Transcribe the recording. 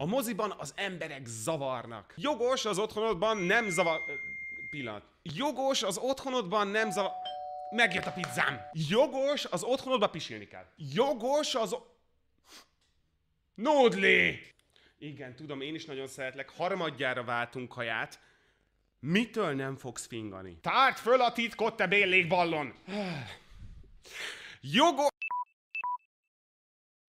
A moziban az emberek zavarnak. Jogos az otthonodban nem zavar... Pillanat. Jogos az otthonodban nem zavar... Megjött a pizzám! Jogos az otthonodban pisilni kell. Jogos az... Nódli! Igen, tudom, én is nagyon szeretlek. Harmadjára váltunk haját. Mitől nem fogsz fingani? Tárt föl a titkot, te ballon! Jogos...